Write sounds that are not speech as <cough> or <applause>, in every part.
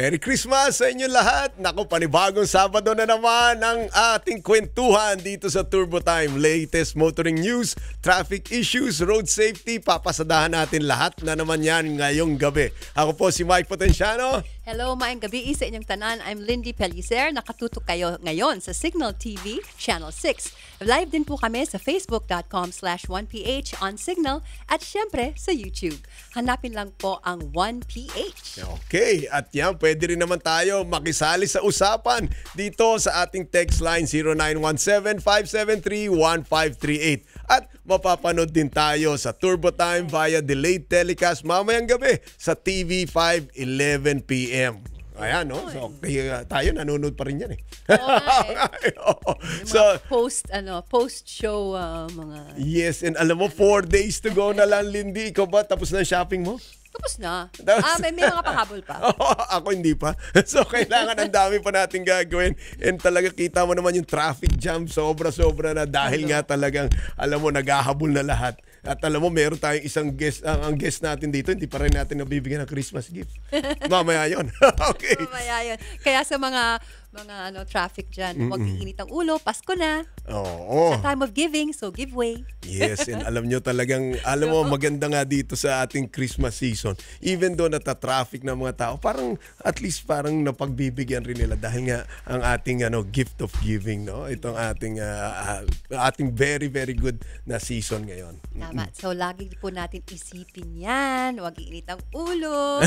Merry Christmas sa inyo lahat! Naku, panibagong Sabado na naman ang ating kwentuhan dito sa Turbo Time. Latest motoring news, traffic issues, road safety, papasadahan natin lahat na naman yan ngayong gabi. Ako po si Mike Potenciano. Hello, maayong gabi sa inyong tanan. I'm Lindy Pellicer. Nakatutok kayo ngayon sa Signal TV, Channel 6. Live din po kami sa facebook.com slash 1ph on Signal at syempre sa YouTube. Hanapin lang po ang 1ph. Okay, at yan, pwede rin naman tayo makisali sa usapan dito sa ating text line 0917 573 at mapapanood din tayo sa Turbo Time via delayed telecast mamayang gabi sa TV5 11pm. Ayan, no? So, tayo nanonood pa rin yan eh. <laughs> Oo, oh, so, post, ano, post-show uh, ah, mga... Yes, and alam mo, four days to go na lang, Lindy. Ikaw ba, tapos na shopping mo? Tapos na. Tapos, ah, may, may mga pahabol pa. <laughs> Oo, ako hindi pa. <laughs> So, kailangan ang dami pa natin gagawin. And talaga kita mo naman yung traffic jam, sobra-sobra na dahil ano? nga talagang, alam mo, naghahabol na lahat. At alam mo, meron tayong isang guest, ang, ang guest natin dito, hindi pa rin natin nabibigyan ng Christmas gift. <laughs> Mamaya yon Okay. Mamaya yon Kaya sa mga mga ano traffic dyan. mm Huwag iinit ang ulo, Pasko na. Oo. Sa time of giving, so give way. Yes, and alam nyo talagang, alam mo, <laughs> maganda nga dito sa ating Christmas season. Even though nata-traffic na mga tao, parang at least parang napagbibigyan rin nila dahil nga ang ating ano gift of giving, no? Itong ating uh, ating very very good na season ngayon. Tama. So lagi po natin isipin 'yan. Huwag iinit ang ulo.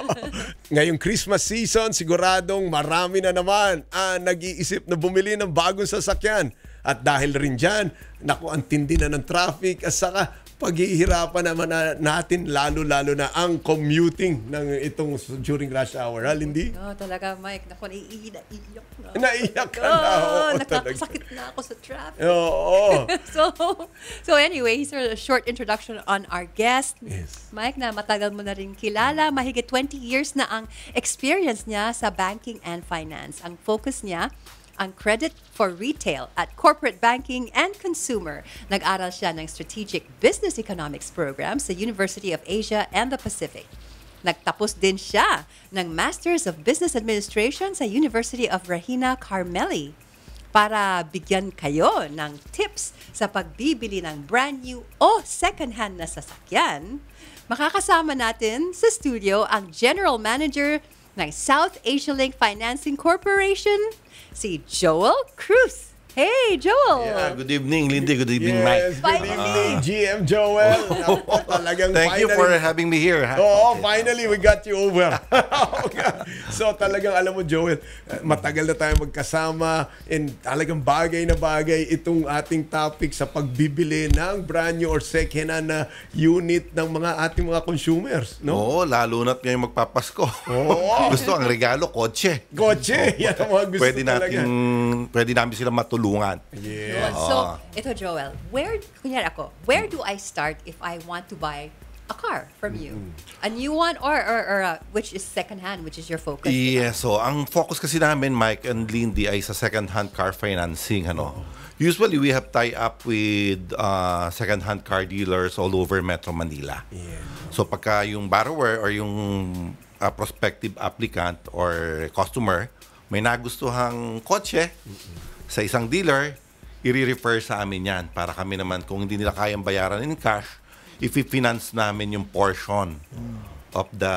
<laughs> Ngayong Christmas season, siguradong marami na naman naman ang ah, nag-iisip na bumili ng bagong sasakyan. At dahil rin dyan, naku, ang tindi na ng traffic at saka paghihirapan naman na natin lalo-lalo na ang commuting ng itong during rush hour. Hal, hindi? No, talaga, Mike. Naku, naiiyak na. Naiiyak ka na. Oo, nakakasakit na ako sa traffic. Oo. oo. <laughs> so, so anyway, sir, a short introduction on our guest. Yes. Mike, na matagal mo na rin kilala. Mahigit 20 years na ang experience niya sa banking and finance. Ang focus niya ang Credit for Retail at Corporate Banking and Consumer. Nag-aral siya ng Strategic Business Economics Program sa University of Asia and the Pacific. Nagtapos din siya ng Masters of Business Administration sa University of Regina Carmeli para bigyan kayo ng tips sa pagbibili ng brand new o second-hand na sasakyan. Makakasama natin sa studio ang General Manager Nice. South Asia Link Financing Corporation, See Joel Cruz. Hey, Joel! Yeah, good evening, Lindy. Good evening, yes, Mike. Good evening, ah. GM Joel. Oh. Talagang Thank finally, you for having me here. Ha? Oo, oh, finally, we got you over. <laughs> so talagang, alam mo, Joel, eh, matagal na tayo magkasama and talagang bagay na bagay itong ating topic sa pagbibili ng brand new or second-hand na unit ng mga ating mga consumers. No? Oo, lalo na't ngayong magpapasko. Oo. <laughs> gusto ang regalo, kotse. Kotse. Yan ang mga gusto Pwede natin, talaga. Pwede namin sila matulungan tulungan. Yeah. So, ito Joel, where, kunyari ako, where do I start if I want to buy a car from you. Mm-hmm. A new one or, or, or uh, which is second hand, which is your focus? Yeah, diba? so ang focus kasi namin, Mike and Lindy, ay sa second hand car financing. Ano? Usually, we have tie-up with uh, second hand car dealers all over Metro Manila. Yeah. So pagka yung borrower or yung uh, prospective applicant or customer may nagustuhang kotse, mm-hmm sa isang dealer, i-refer sa amin yan para kami naman kung hindi nila kayang bayaran in cash, i-finance namin yung portion of the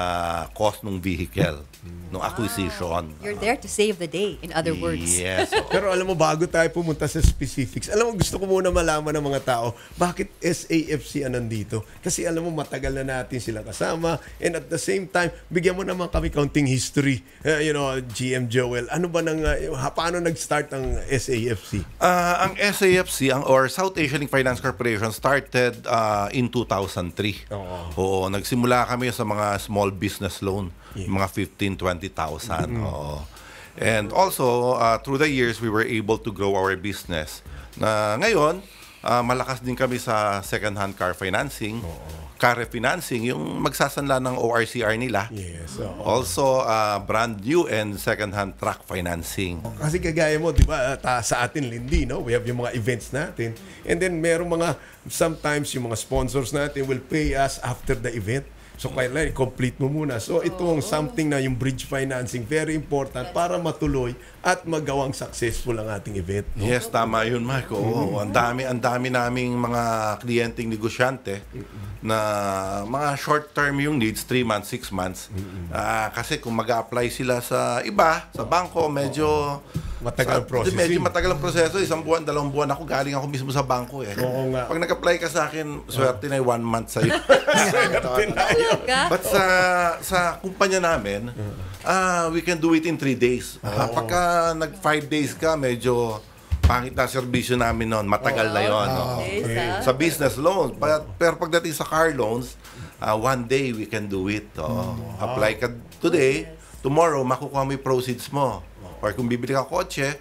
cost ng vehicle ng acquisition. You're there to save the day, in other words. Yes. <laughs> Pero alam mo, bago tayo pumunta sa specifics, alam mo, gusto ko muna malaman ng mga tao, bakit SAFC ang nandito? Kasi alam mo, matagal na natin sila kasama, and at the same time, bigyan mo naman kami counting history. Eh, you know, GM Joel, ano ba nang, eh, paano nag-start ang SAFC? Ah, ang SAFC ang or South Asian Finance Corporation started uh, in 2003. Oo. nagsimula kami sa mga small business loan, mga 15 15-20,000. Mm-hmm. Oo. And also, uh, through the years, we were able to grow our business. Na ngayon, uh, malakas din kami sa second-hand car financing, oo. car refinancing, yung magsasanla ng ORCR nila. Yes. Oo. Also, uh, brand new and second-hand truck financing. Oh, kasi kagaya mo, di ba, uh, ta- sa atin, Lindy, no? we have yung mga events natin. And then, merong mga, sometimes yung mga sponsors natin will pay us after the event. So kailangan i-complete mo muna. So itong oh. something na yung bridge financing, very important para matuloy at magawang successful ang ating event. No? Yes, tama yun Marco. Oo, mm-hmm. ang dami, ang dami naming mga kliyenteng negosyante mm-hmm. na mga short term yung needs, 3 months, 6 months. Mm-hmm. Uh, kasi kung mag-apply sila sa iba, sa bangko, medyo... Oh Matagal ang processing. Medyo matagal ang proseso. Isang buwan, dalawang buwan ako. Galing ako mismo sa bangko eh. Oo nga. Pag nag-apply ka sa akin, swerte na yung one month sa'yo. <laughs> swerte na yun. But sa, sa kumpanya namin, ah, we can do it in three days. Ah, pagka nag-five days ka, medyo pangit na serbisyo namin noon. Matagal na yon. oo. Ah, ah. Sa business loans. Pa- Pero pagdating sa car loans, ah, one day we can do it. oo. Oh. Mm. Apply ka today, tomorrow makukuha mo yung proceeds mo. Or kung bibili ka kotse,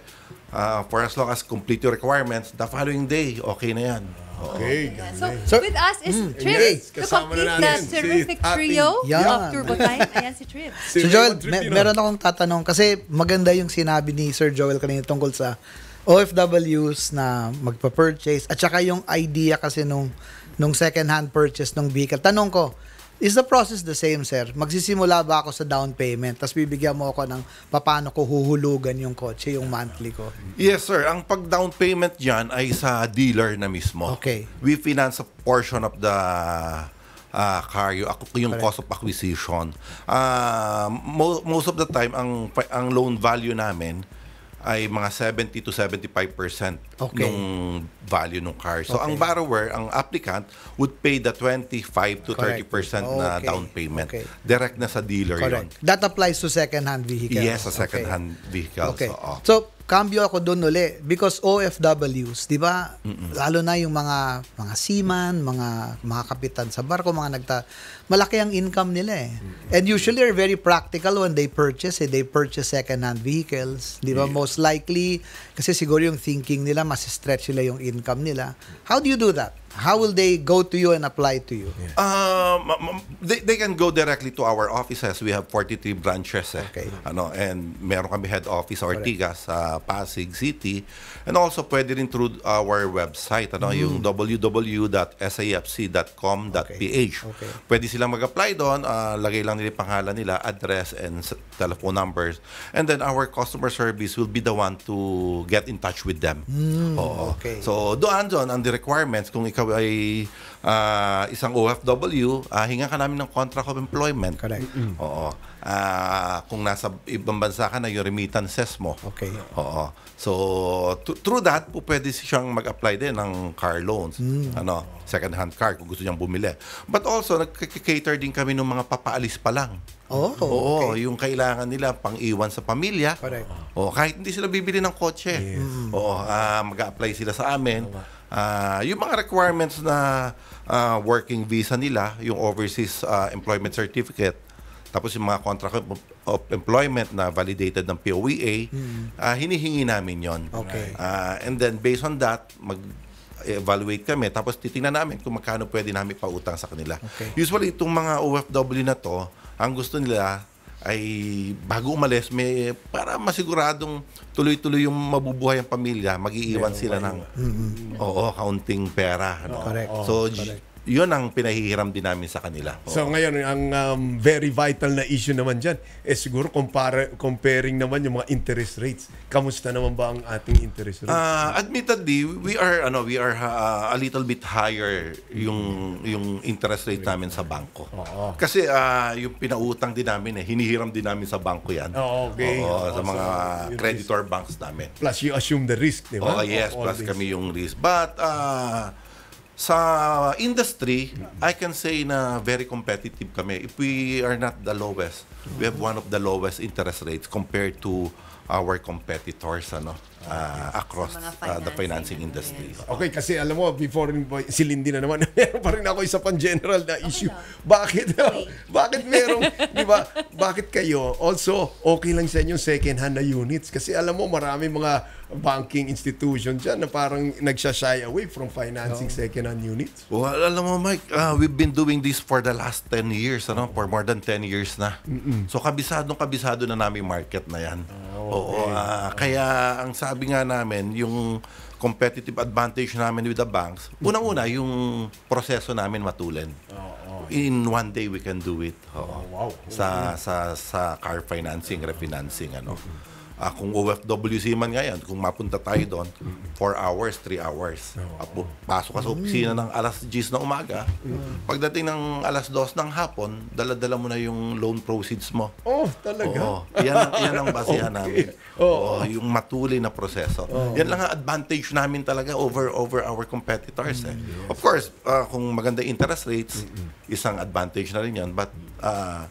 uh, for as long as complete your requirements, the following day, okay na yan. Okay. Oh, so, so, with us is mm, Trip yes, to complete na the terrific si trio yeah. of Turbo Time. Ayan si Trip. Si so Joel, me- meron akong tatanong kasi maganda yung sinabi ni Sir Joel kanina tungkol sa OFWs na magpa-purchase at saka yung idea kasi nung nung second hand purchase ng vehicle. Tanong ko, Is the process the same, sir? Magsisimula ba ako sa down payment tapos bibigyan mo ako ng paano ko huhulugan yung kotse, yung monthly ko? Yes, sir. Ang pag-down payment dyan ay sa dealer na mismo. Okay. We finance a portion of the uh, car yung, yung cost of acquisition. Uh, mo, most of the time, ang, ang loan value namin ay mga 70 to 75% okay. ng value ng car. So okay. ang borrower, ang applicant would pay the 25 to Correct. 30% okay. na down payment. Okay. Direct na sa dealer Correct. 'yon. That applies to second hand vehicles? Yes, a second hand okay. vehicle. Okay. So, oh. so cambio ako doon uli because OFWs, 'di ba? Lalo na yung mga mga seaman, mga mga kapitan sa barko, mga nagta malaki ang income nila eh. And usually are very practical when they purchase, eh. they purchase second-hand vehicles, 'di ba? Yeah. Most likely kasi siguro yung thinking nila mas stretch nila yung income nila. How do you do that? How will they go to you and apply to you? Yeah. Um, they, they can go directly to our offices. We have 43 branches. Eh. Okay. Ano, and meron kami head office Ortigas sa uh, Pasig City. And also pwede rin through our website, ano, mm. yung www.safc.com.ph. Okay. Okay. Pwede silang mag-apply doon. Uh, lagay lang nila pangalan nila, address, and telephone numbers. And then our customer service will be the one to get in touch with them. Mm, Oo. Okay. So doon, doon, ang the requirements, kung ikaw ikaw ay uh, isang OFW, uh, ah, hinga ka namin ng contract of employment. Correct. Oo. Uh, kung nasa ibang bansa ka na yung remittances mo. Okay. Oo. So, t- through that, po pwede siyang mag-apply din ng car loans. Mm. Ano, second-hand car kung gusto niyang bumili. But also, nag-cater din kami ng mga papaalis pa lang. Oh, okay. Oo, yung kailangan nila pang iwan sa pamilya. Correct. Oo, kahit hindi sila bibili ng kotse. Yes. Oo, uh, mag-apply sila sa amin. Oh, uh, yung mga requirements na uh, working visa nila, yung overseas uh, employment certificate, tapos yung mga contract of employment na validated ng POEA, hmm. uh, hinihingi namin yon. Okay. Uh, and then based on that, mag evaluate kami tapos titingnan namin kung magkano pwede namin pautang sa kanila. Okay. Usually itong mga OFW na to, ang gusto nila ay bago umalis, may, para masiguradong tuloy-tuloy yung mabubuhay ang pamilya, mag-iiwan sila ng mm-hmm. oo, counting pera. No? Correct. So, correct yun ang pinahihiram din namin sa kanila. Oo. So ngayon, ang um, very vital na issue naman dyan, eh siguro compare, comparing naman yung mga interest rates. Kamusta naman ba ang ating interest rates? Uh, admittedly, we are ano we are uh, a little bit higher yung yung interest rate namin sa bangko. Oo. Kasi uh, yung pinautang din namin, eh, hinihiram din namin sa bangko yan. Oo, okay. Oo, sa mga so, creditor banks namin. Plus you assume the risk, di ba? Oh, yes, plus kami yung risk. But, uh, sa industry, I can say na very competitive kami. If we are not the lowest, we have one of the lowest interest rates compared to our competitors ano uh, across uh, the financing industry. Okay, kasi alam mo, before si Lindy na naman, <laughs> meron pa rin ako isa pang general na issue. <laughs> Okay bakit? bakit merong, <laughs> di ba, bakit kayo? Also, okay lang sa inyo second hand na units? Kasi alam mo, marami mga banking institution dyan na parang nagsashy away from financing oh. second-hand units. Well, alam mo Mike, uh, we've been doing this for the last 10 years, ano? for more than 10 years na. Mm-mm. So kabisadong kabisado na namin market na yan. Oh, okay. Oo, uh, ah, kaya ang sabi nga namin, yung competitive advantage namin with the banks, unang-una yung proseso namin matulin. Oh, oh. In one day we can do it. Oh, wow. Sa sa sa car financing, refinancing ano. Mm-hmm. Uh, kung OFWC man ngayon, kung mapunta tayo doon, 4 hours, 3 hours. Oh. Pasok ka sa opisina ng alas 10 na umaga. Pagdating ng alas 2 ng hapon, dala-dala mo na yung loan proceeds mo. Oh, talaga? Oo. Yan, ang, yan ang basihan <laughs> okay. namin. Oh. yung matuli na proseso. Oh. Yan lang ang advantage namin talaga over over our competitors. Eh. Mm. Of course, uh, kung maganda interest rates, isang advantage na rin yan. But uh,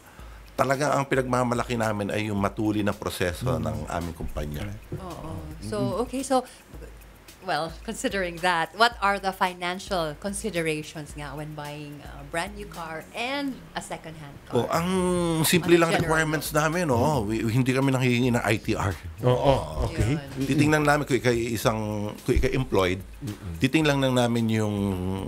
talaga ang pinagmamalaki namin ay yung matuli na proseso mm. ng aming kumpanya. Oo. So, okay. So, well, considering that, what are the financial considerations nga when buying a brand new car and a second-hand car? Oh, ang simple ano lang general. requirements namin, oh, we, hindi kami nanghihingi ng ITR. Oo, oh, oh, okay. Yun. Titingnan namin kung ikay isang kung ikay employed, mm-hmm. titingnan lang namin yung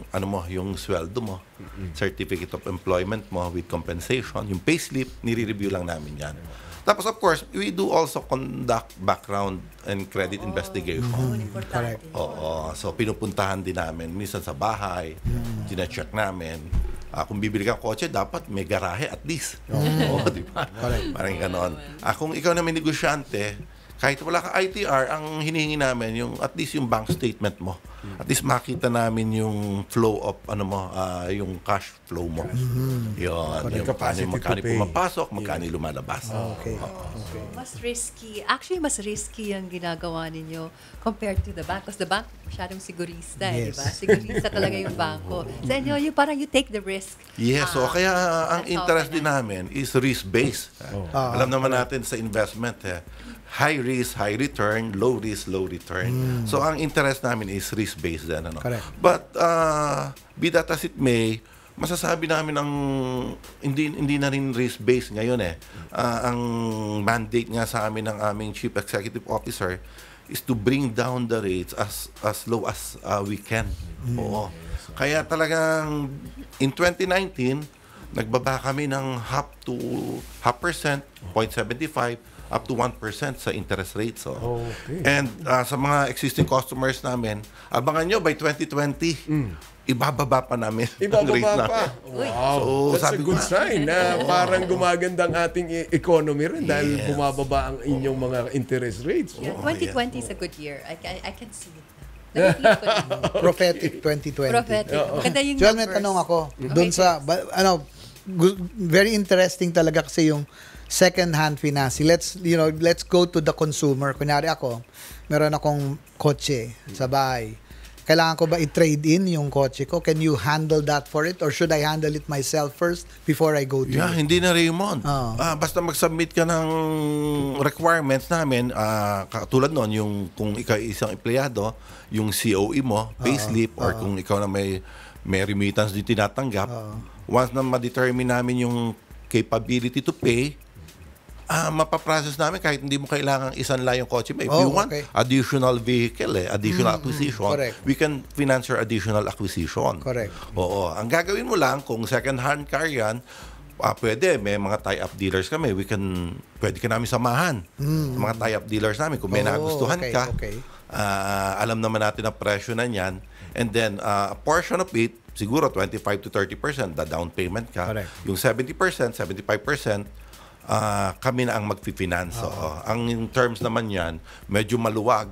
ano mo, yung sweldo mo, mm-hmm. certificate of employment mo with compensation, yung payslip, nire-review lang namin 'yan. Tapos of course, we do also conduct background and credit Oo, investigation. Mm-hmm. Correct. Oo. So pinupuntahan din namin minsan sa bahay, mm. Mm-hmm. dina-check namin. Uh, kung bibili kang kotse, dapat may garahe at least. Mm. Oo, di ba? Correct. Parang ganon. Uh, kung ikaw na may negosyante, kahit wala ka ITR, ang hinihingi namin yung at least yung bank statement mo. At least makita namin yung flow of ano mo, uh, yung cash flow mo. Mm-hmm. Yun, Kani yung paano magkano eh. pumapasok, magkano lumalabas. Ah, okay. okay. mas risky. Actually, mas risky ang ginagawa ninyo compared to the bank. Because the bank, masyadong sigurista, yes. eh, di ba? Sigurista talaga yung banko. Sa <laughs> so, inyo, you, parang you take the risk. Yes, uh, so ah, kaya ang interest din namin is risk-based. Oh. Uh, Alam naman natin sa investment, eh, high risk, high return, low risk, low return. Mm. So ang interest namin is risk-based din. Ano? Correct. But uh, be that as it may, masasabi namin ang hindi hindi na rin risk based ngayon eh uh, ang mandate nga sa amin ng aming chief executive officer is to bring down the rates as as low as uh, we can. Mm. Oo. Kaya talagang in 2019 nagbaba kami ng half to half percent, 0.75 up to 1% sa interest rates. So. Oh. okay. And uh, sa mga existing customers namin, abangan nyo by 2020, mm. ibababa pa namin ibababa ang rate pa. Wow. So, That's sabi a good ko, sign na oh. Ah, parang gumaganda ang ating e-, economy rin dahil yes. bumababa ang inyong mga oh. interest rates. Yeah, 2020 is a good year. I, I, I can see it. <laughs> Prophetic 2020. Prophetic. Oh, oh. Maganda yung Joel, may tanong ako. mm Doon sa, ba, ano, very interesting talaga kasi yung second-hand financing. Let's, you know, let's go to the consumer. Kunyari ako, meron akong kotse sa bahay. Kailangan ko ba i-trade in yung kotse ko? Can you handle that for it? Or should I handle it myself first before I go to yeah, it? Hindi na, Raymond. Oh. Ah, basta mag-submit ka ng requirements namin, ah, katulad noon yung kung ikaw isang empleyado, yung COE mo, ah, payslip, oh. or oh. kung ikaw na may, may remittance din tinatanggap, oh. once na ma-determine namin yung capability to pay, ah, mapaprocess namin kahit hindi mo kailangan isanla yung kotse mo. If oh, you want okay. additional vehicle, eh, additional mm, acquisition, correct. we can finance your additional acquisition. Correct. Oo. Ang gagawin mo lang, kung second-hand car yan, ah, pwede, may mga tie-up dealers kami. We can, pwede ka namin samahan. Mm. Mga tie-up dealers namin. Kung may oh, nagustuhan okay, ka, okay. Uh, alam naman natin ang presyo na niyan. And then, uh, a portion of it, siguro 25 to 30%, the down payment ka. Correct. Yung 70%, 75%, uh, kami na ang magpifinanso. Ah. Oh. Uh, ang terms naman yan, medyo maluwag.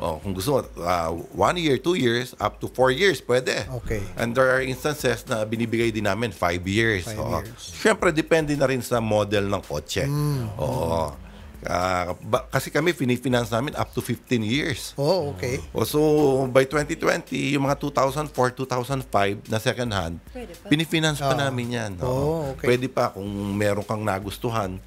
Oh, oh kung gusto mo, uh, one year, two years, up to four years, pwede. Okay. And there are instances na binibigay din namin five years. Five oh. years. Siyempre, depende na rin sa model ng kotse. Mm. Oo. Oh. Uh, ba, kasi kami, finifinance namin up to 15 years. Oh, okay. Oh, so, by 2020, yung mga 2004, 2005 na second hand, Pwede pa. oh. pa ah. namin yan. Oh, okay. Pwede pa kung meron kang nagustuhan.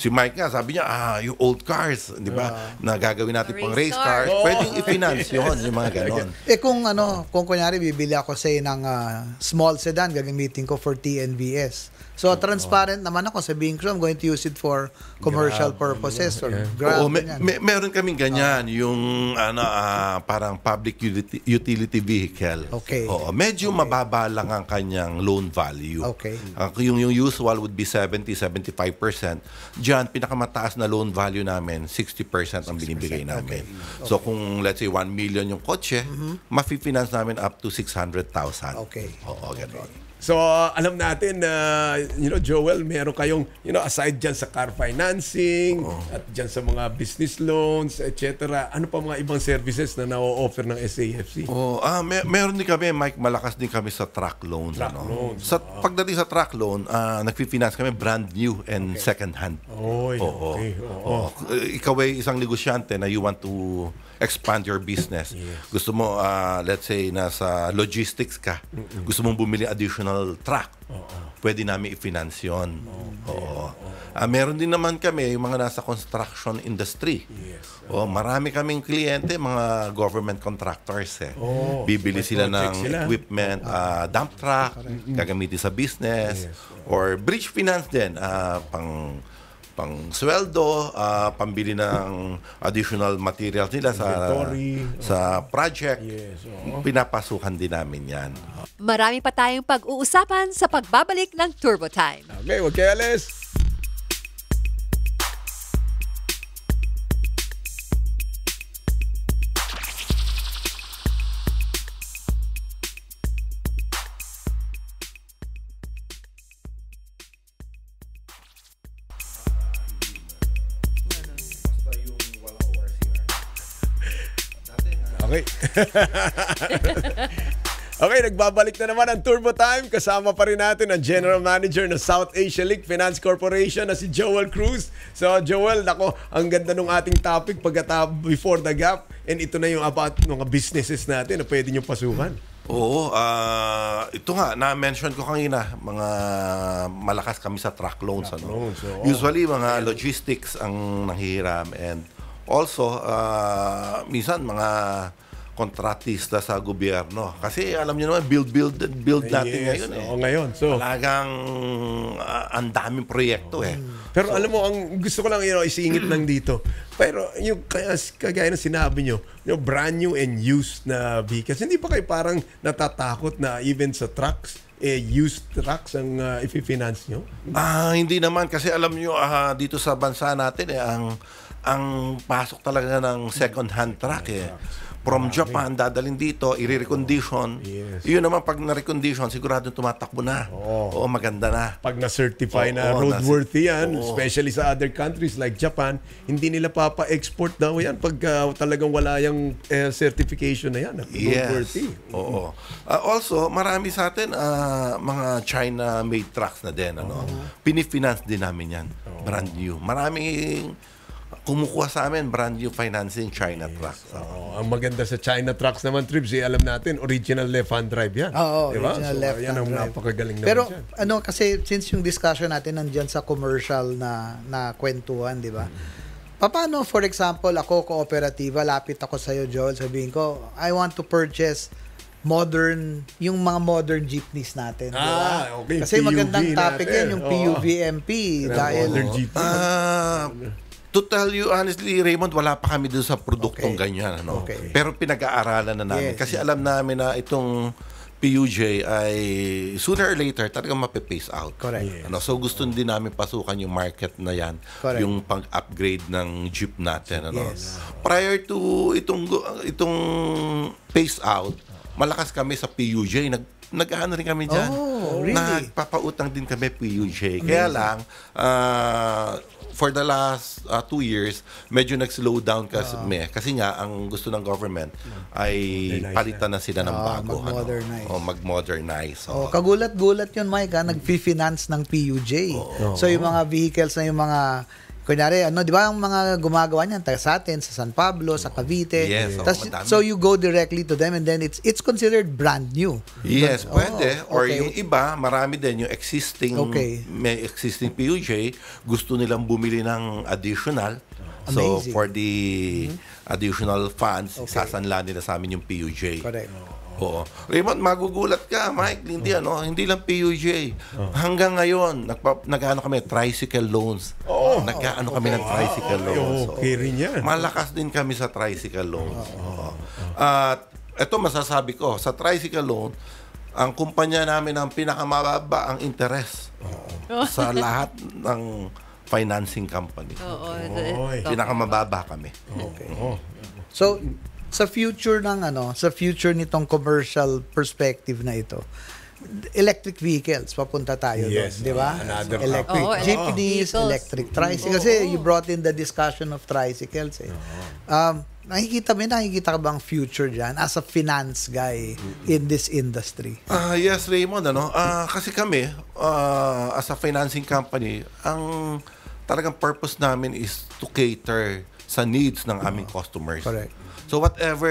Si Mike nga, sabi niya, ah, yung old cars, di ba? Uh, na gagawin natin pang race cars. cars. Oh. Pwedeng i-finance yun, yung mga <laughs> ganon. Eh kung ano, kung kunyari bibili ako say ng uh, small sedan, gagamitin ko for TNVS So, transparent naman ako. Sabihin ko, I'm going to use it for commercial Grab. purposes or yeah. Grab. Oo, may, may, meron kaming ganyan. Uh, yung ano, uh, parang public utility, utility vehicle. Okay. Oo, medyo okay. mababa lang ang kanyang loan value. Okay. Uh, yung, yung usual would be 70-75%. Diyan, pinakamataas na loan value namin, 60% ang binibigay namin. Okay. So, kung let's say 1 million yung kotse, mm-hmm. mafi-finance namin up to 600,000. Okay. Oo, ganun. Okay. So, uh, alam natin na, uh, you know, Joel, meron kayong, you know, aside dyan sa car financing, oh. at dyan sa mga business loans, etc. Ano pa mga ibang services na na-offer ng SAFC? Oh, ah, mer- meron din kami, Mike, malakas din kami sa truck loans. Truck ano? loans. Sa, wow. Pagdating sa truck loan, uh, ah, nag-finance kami brand new and okay. second hand. Oy, oh, okay. Oh, oh. Oh. Ikaw ay isang negosyante na you want to expand your business. Yes. Gusto mo, uh, let's say, nasa logistics ka. Mm-mm. Gusto mong bumili additional educational track. Oo. Pwede namin i-finance yun. Okay. Oo. Uh, meron din naman kami yung mga nasa construction industry. Yes. Oh, marami kaming kliyente, mga government contractors eh. Oh, Bibili so sila ng sila. equipment, uh, dump truck, gagamitin sa business, yes. or bridge finance din, uh, pang pang sweldo, uh, pambili ng additional materials nila sa Inventory. sa project. Yes, Pinapasukan din namin 'yan. Marami pa tayong pag-uusapan sa pagbabalik ng Turbo Time. Okay, okay, Alice. Pangit. <laughs> Okay, nagbabalik na naman ang Turbo Time. Kasama pa rin natin ang General Manager ng South Asia League Finance Corporation na si Joel Cruz. So, Joel, nako, ang ganda ng ating topic pagkatapos before the gap. And ito na yung about mga businesses natin na pwede nyo pasukan. Oo, uh, ito nga, na-mention ko kanina, mga malakas kami sa truck loans. Truck ano? loans oo. Usually, mga logistics ang nanghihiram and Also, uh, minsan mga kontratista sa gobyerno. Kasi alam niyo naman, build, build, build eh, natin yes, ngayon. Eh. Oo, ngayon. So, Talagang uh, ang daming proyekto eh. Mm. Pero so, alam mo, ang gusto ko lang you know, isingit lang dito. Pero yung kaya, kagaya ng sinabi nyo, yung brand new and used na vehicles, hindi pa kayo parang natatakot na even sa trucks? eh, used trucks ang uh, ah, ipifinance nyo? Ah, hindi naman kasi alam nyo uh, dito sa bansa natin eh, ang ang pasok talaga ng second-hand truck eh. From Japan, dadalhin dito, i-recondition. Yes. Yun naman, pag na-recondition, sigurado tumatakbo na. Oo, Oo maganda na. Pag na-certify Oo, na roadworthy yan, oo. especially sa other countries like Japan, hindi nila papa-export daw yan pag ah, talagang wala yung eh, certification na yan. at Yes. Roadworthy. Oo. Ah, also, marami sa atin ah, mga China-made trucks na din. Ano? Pinifinance din namin yan. Brand new. Maraming kumukuha sa amin brand new financing China yes. Trucks. So, oh, ang maganda sa China Trucks naman, Tribs, eh, alam natin, original left-hand drive yan. Oo, oh, diba? original so, left-hand drive. Yan ang napakagaling naman Pero dyan. ano, kasi since yung discussion natin nandiyan sa commercial na, na kwentuhan, di ba? hmm Paano, for example, ako, kooperatiba, lapit ako sa iyo Joel, sabihin ko, I want to purchase modern, yung mga modern jeepneys natin. Ah, okay. Kasi PUV magandang topic natin. yan, yung oh. PUV MP. Dahil, modern jeepney. Ah, To tell you honestly, Raymond, wala pa kami doon sa produktong okay. ganyan. Ano? Okay. Pero pinag-aaralan na namin. Yes. Kasi alam namin na itong PUJ ay sooner or later talaga mape-phase out. Correct. Yes. Ano? So gusto oh. din namin pasukan yung market na yan. Correct. Yung pang upgrade ng jeep natin. Ano? Yes. Prior to itong, itong phase out, malakas kami sa PUJ. Nag nag-ano rin kami dyan. Oh, really? Nagpapautang din kami PUJ. Kaya lang, uh, for the last uh, two years, medyo nag-slow down kasi, uh, ah. me, kasi nga ang gusto ng government ay palitan na sila ng ah, bago. Ano. mag-modernize. Ano, oh, mag-modernize. Oh. Oh, kagulat-gulat yun, Mike, ha? Ah. nag-finance ng PUJ. Oh. So, yung mga vehicles na yung mga Kunyari, ano, di ba ang mga gumagawa niyan taga sa atin, sa San Pablo, sa Cavite. Yes, Tas, madami. so you go directly to them and then it's it's considered brand new. Yes, But, diba? pwede. Oh, okay. Or yung iba, marami din yung existing, okay. may existing PUJ, gusto nilang bumili ng additional. Amazing. So for the mm-hmm. additional funds, okay. sasanla nila sa amin yung PUJ. Correct. Oo. Raymond, magugulat ka, Mike, hindi ano, hindi lang PUJ. Hanggang ngayon, nag-ano kami, tricycle loans. Oo. Nag-ano kami ng tricycle loans. Oh, okay rin yan. Malakas din kami sa tricycle loans. Oo. At ito masasabi ko, sa tricycle loan, ang kumpanya namin ang pinakamababa ang interest oh. sa lahat ng financing company. Oo. Pinakamababa kami. Okay. So, sa future ng ano, sa future nitong commercial perspective na ito, electric vehicles papunta tayo yes, doon, di ba? electric oh, jeepneys, oh. electric tricycles Kasi you brought in the discussion of tricycles. Eh. Um, nakikita mo, nakikita ka bang future diyan as a finance guy in this industry? Uh, yes, Raymond. Ano? Uh, kasi kami, uh, as a financing company, ang talagang purpose namin is to cater sa needs ng aming customers. Correct. So whatever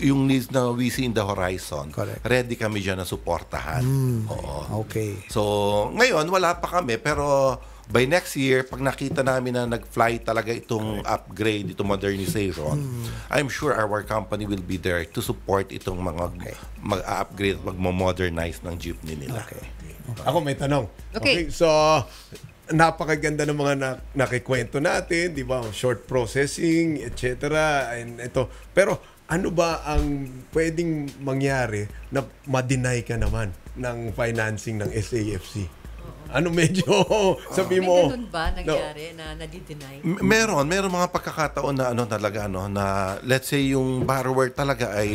yung needs na we see in the horizon, Correct. ready kami dyan na suportahan. Mm. Oo. Okay. So ngayon, wala pa kami pero by next year, pag nakita namin na nag-fly talaga itong upgrade, itong modernization, mm. I'm sure our company will be there to support itong mga okay. mag-upgrade, mag-modernize ng jeepney nila. Okay. okay. Ako may tanong. Okay. okay so, napakaganda ng mga na, nakikwento natin, di ba? Short processing, etc. And ito. Pero ano ba ang pwedeng mangyari na ma-deny ka naman ng financing ng SAFC? Ano medyo, <laughs> sabi mo... May ganun ba nangyari no, na nadi-deny? Meron. Meron mga pagkakataon na ano talaga, no, na let's say yung borrower talaga ay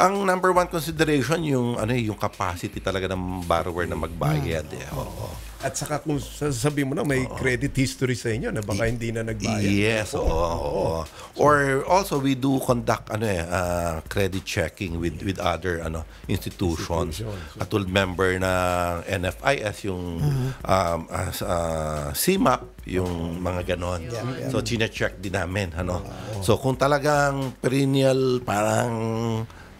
ang number one consideration yung ano eh, yung capacity talaga ng borrower na magbayad eh. Oo. At saka kung sasabihin mo na may oo. credit history sa inyo na baka hindi na nagbayad. Yes, oo. oo, oo. So, Or also we do conduct ano eh uh, credit checking with with other ano institutions. institutions. Katulad member na NFIS yung mm-hmm. um, as uh, CMAP yung mm-hmm. mga ganon. Yeah, yeah. So chine-check din namin ano. So kung talagang perennial parang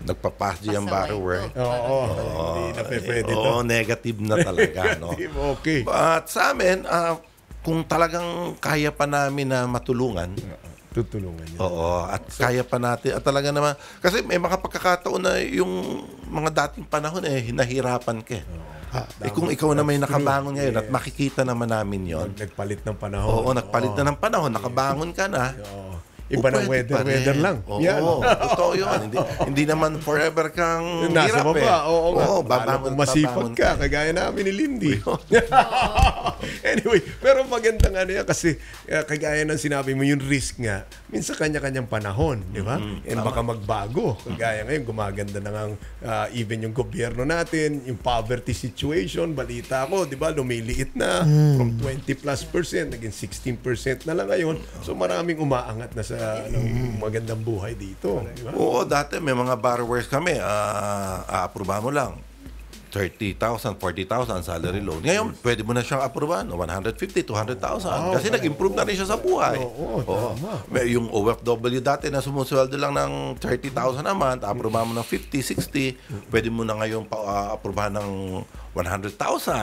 nagpa-party ang borrower. Oo, oh, oh, hindi na pwede Oo, oh, negative na talaga. <laughs> no? okay. But sa amin, uh, kung talagang kaya pa namin na matulungan, tutulungan niya. Oo, at so, kaya pa natin. At talaga naman, kasi may mga pagkakataon na yung mga dating panahon, eh, hinahirapan ka. Eh. Oo. Ah, ah, eh kung ikaw na may nakabangon ngayon yes. at makikita naman namin yon. Nagpalit ng panahon. Oo, nagpalit oh. na ng panahon. Nakabangon ka na. Oo. Iba na weather, weather lang. Oo, yan. oo totoo yun. hindi, hindi naman forever kang Nasa hirap baba, eh. oo Oo, babangon, masipag ka, eh. kagaya namin ni Lindy. Oh. <laughs> anyway, pero magandang ano yan kasi eh, kagaya ng sinabi mo, yung risk nga, minsan kanya-kanyang panahon, di ba? And mm-hmm. eh, baka magbago. Kagaya ngayon, gumaganda na nga ang, ah, even yung gobyerno natin, yung poverty situation, balita ko, di ba, lumiliit na mm. from 20 plus percent, naging 16 percent na lang ngayon. So maraming umaangat na sa na anong magandang buhay dito. Di Oo, dati may mga borrowers kami. Uh, ah, aapruba mo lang. 30,000, 40,000 salary loan. Ngayon, oh. pwede mo na siyang aproban, 150, 200,000. Wow, kasi nag-improve na rin siya sa buhay. Oo, oh, oh, oh. May, yung OFW dati na sumusweldo lang ng 30,000 a month, aprobahan mo ng 50, 60, pwede mo na ngayon pa-aprobahan ah, ng 100,000.